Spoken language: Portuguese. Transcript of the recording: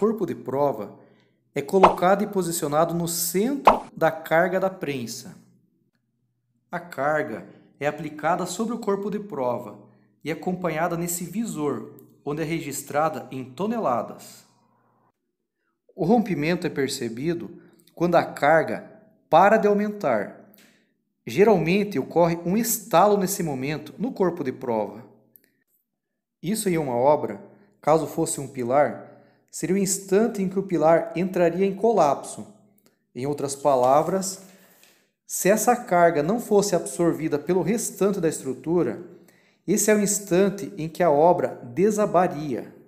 corpo de prova é colocado e posicionado no centro da carga da prensa. A carga é aplicada sobre o corpo de prova e acompanhada nesse visor, onde é registrada em toneladas. O rompimento é percebido quando a carga para de aumentar. Geralmente ocorre um estalo nesse momento no corpo de prova. Isso em uma obra, caso fosse um pilar, seria o instante em que o pilar entraria em colapso. Em outras palavras, se essa carga não fosse absorvida pelo restante da estrutura, esse é o instante em que a obra desabaria.